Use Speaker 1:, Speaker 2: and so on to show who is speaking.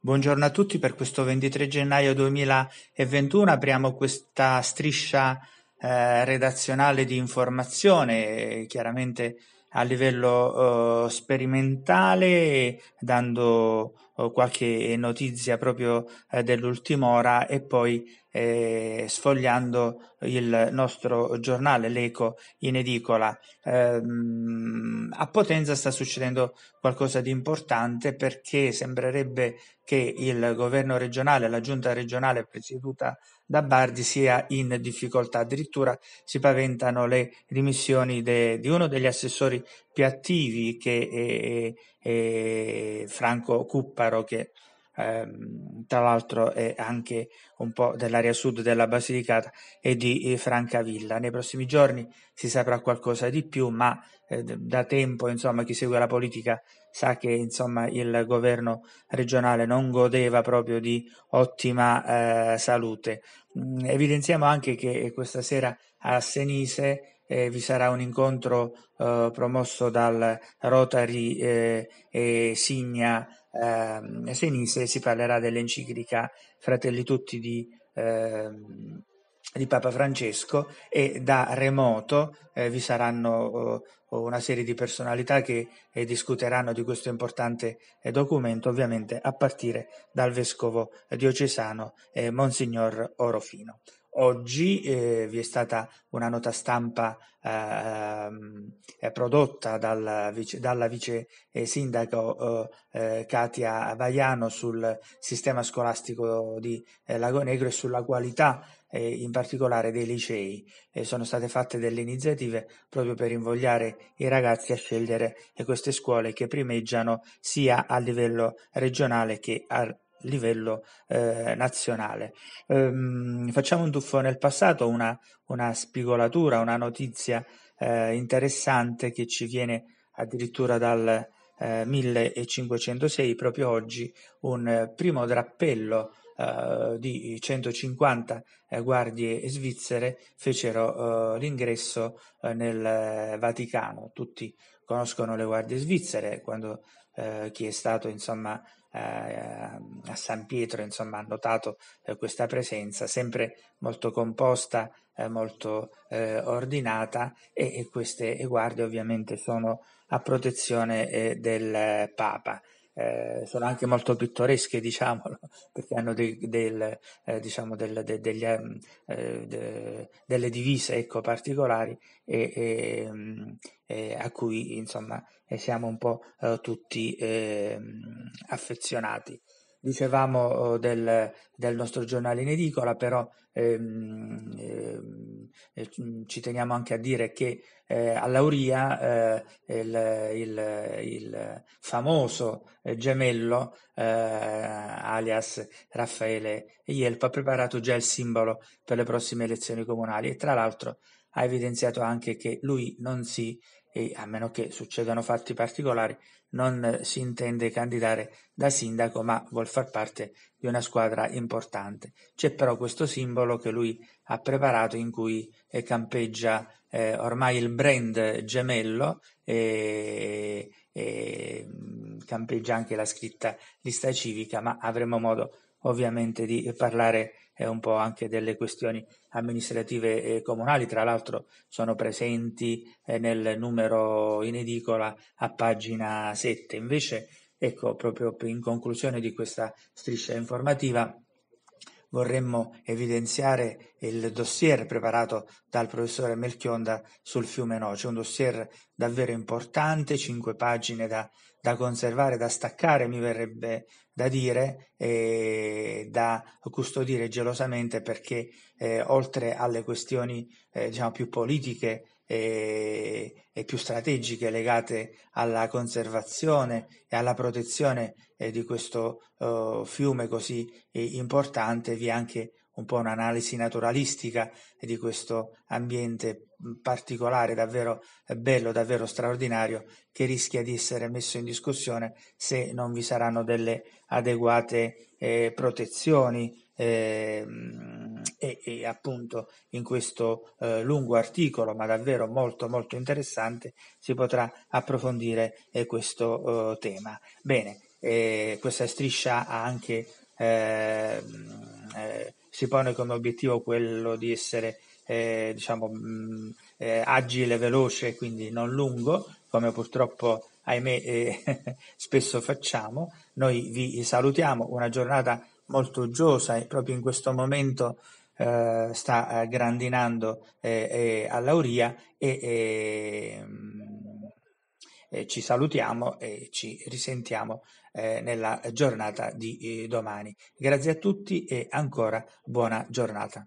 Speaker 1: Buongiorno a tutti per questo 23 gennaio 2021, apriamo questa striscia eh, redazionale di informazione, chiaramente a livello eh, sperimentale, dando qualche notizia proprio eh, dell'ultima ora e poi eh, sfogliando il nostro giornale, l'Eco, in edicola. Eh, a Potenza sta succedendo qualcosa di importante perché sembrerebbe che il governo regionale, la giunta regionale presieduta da Bardi sia in difficoltà. Addirittura si paventano le dimissioni de, di uno degli assessori più attivi che è, è, è Franco Cuppa Pesaro che ehm, tra l'altro è anche un po' dell'area sud della Basilicata e di eh, Francavilla. Nei prossimi giorni si saprà qualcosa di più, ma eh, da tempo insomma, chi segue la politica sa che insomma, il governo regionale non godeva proprio di ottima eh, salute. Mm, evidenziamo anche che questa sera a Senise eh, vi sarà un incontro eh, promosso dal Rotary eh, Signa eh, Senise si parlerà dell'enciclica Fratelli Tutti di, eh, di Papa Francesco e da remoto eh, vi saranno oh, oh, una serie di personalità che eh, discuteranno di questo importante eh, documento, ovviamente a partire dal vescovo diocesano eh, Monsignor Orofino. Oggi eh, vi è stata una nota stampa eh, ehm, prodotta dal vice, dalla vice eh, sindaco eh, eh, Katia Vaiano sul sistema scolastico di eh, Lago Negro e sulla qualità in particolare dei licei. sono state fatte delle iniziative proprio per invogliare i ragazzi a scegliere queste scuole che primeggiano sia a livello regionale che a livello eh, nazionale. Ehm, facciamo un tuffo nel passato, una, una spigolatura, una notizia eh, interessante che ci viene addirittura dal eh, 1506, proprio oggi, un primo drappello eh, di 150 eh, guardie svizzere fecero eh, l'ingresso nel Vaticano. Tutti conoscono le guardie svizzere, quando eh, chi è stato insomma, eh, a San Pietro insomma, ha notato eh, questa presenza, sempre molto composta, eh, molto eh, ordinata e, e, queste guardie ovviamente sono a protezione del Papa. Eh, sono anche molto pittoresche, diciamolo, perché hanno de, del, eh, diciamo del, de, degli, ehm, eh, de, delle divise ecco, particolari e, e, mm, e a cui insomma eh, siamo un po' eh, tutti ehm, affezionati dicevamo oh, del, del, nostro giornale in edicola, però ehm, ehm, ci teniamo anche a dire che eh, all'Auria eh, il, il, il, famoso eh, gemello eh, alias Raffaele Ielpa ha preparato già il simbolo per le prossime elezioni comunali e tra l'altro ha evidenziato anche che lui non si e a meno che succedano fatti particolari non si intende candidare da sindaco ma vuol far parte di una squadra importante. C'è però questo simbolo che lui ha preparato in cui eh, campeggia eh, ormai il brand gemello e, e mm, campeggia anche la scritta lista civica ma avremo modo di ovviamente di parlare eh, un po' anche delle questioni amministrative e comunali, tra l'altro sono presenti eh, nel numero in edicola a pagina 7. Invece, ecco, proprio in conclusione di questa striscia informativa, vorremmo evidenziare il dossier preparato dal professore Melchionda sul fiume Noce, un dossier davvero importante, cinque pagine da, da conservare, da staccare, mi verrebbe da dire, e da custodire gelosamente perché eh, oltre alle questioni eh, diciamo, più politiche e, e più strategiche legate alla conservazione e alla protezione eh, di questo eh, fiume così eh, importante, vi è anche un po' un'analisi naturalistica di questo ambiente mm, particolare, davvero eh, bello, davvero straordinario, che rischia di essere messo in discussione se non vi saranno delle adeguate eh, protezioni. Eh, mm, e, e, appunto in questo eh, lungo articolo, ma davvero molto molto interessante, si potrà approfondire eh, questo eh, tema. Bene, eh, questa striscia ha anche, ehm, eh, si pone come obiettivo quello di essere eh, diciamo, mh, mm, agile, veloce, quindi non lungo, come purtroppo ahimè spesso facciamo. Noi vi salutiamo, una giornata molto uggiosa e proprio in questo momento eh, sta eh, grandinando eh, eh, all'auria ehm, e, ci salutiamo e ci risentiamo eh, nella giornata di eh, domani. Grazie a tutti e ancora buona giornata.